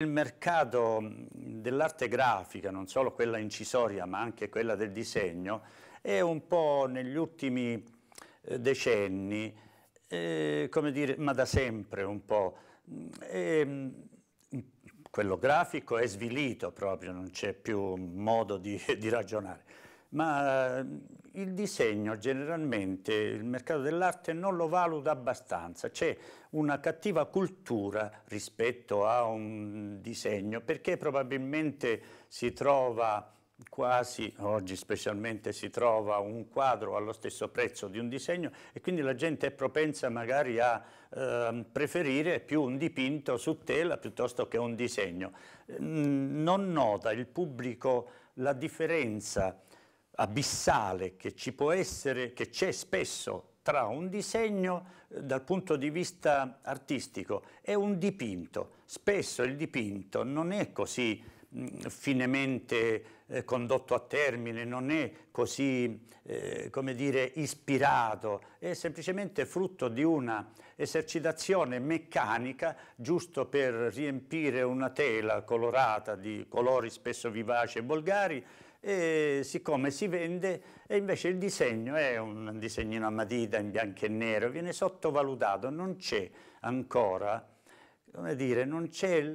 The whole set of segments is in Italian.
Il mercato dell'arte grafica, non solo quella incisoria ma anche quella del disegno, è un po' negli ultimi eh, decenni, eh, come dire, ma da sempre un po', è, quello grafico è svilito proprio, non c'è più modo di, di ragionare ma eh, il disegno generalmente il mercato dell'arte non lo valuta abbastanza, c'è una cattiva cultura rispetto a un disegno perché probabilmente si trova quasi, oggi specialmente si trova un quadro allo stesso prezzo di un disegno e quindi la gente è propensa magari a eh, preferire più un dipinto su tela piuttosto che un disegno. Non nota il pubblico la differenza abissale che ci può essere, che c'è spesso tra un disegno eh, dal punto di vista artistico e un dipinto. Spesso il dipinto non è così finemente eh, condotto a termine, non è così, eh, come dire, ispirato, è semplicemente frutto di una esercitazione meccanica giusto per riempire una tela colorata di colori spesso vivaci e volgari e siccome si vende e invece il disegno è un disegnino a matita in bianco e nero, viene sottovalutato, non c'è ancora, come dire, non c'è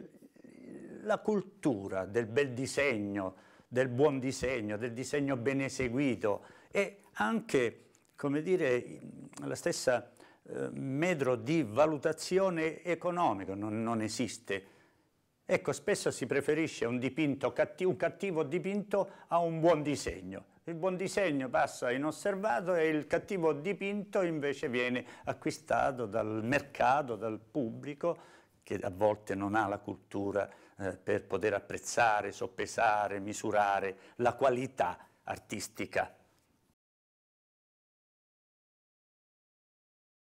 la cultura, del bel disegno, del buon disegno, del disegno ben eseguito e anche, come dire, la stessa eh, metro di valutazione economica non, non, esiste. Ecco, spesso si preferisce un, dipinto, un cattivo dipinto a un buon disegno. Il buon disegno passa inosservato e il cattivo dipinto invece viene acquistato dal mercato, dal pubblico che a volte non ha la cultura eh, per poter apprezzare, soppesare, misurare la qualità artistica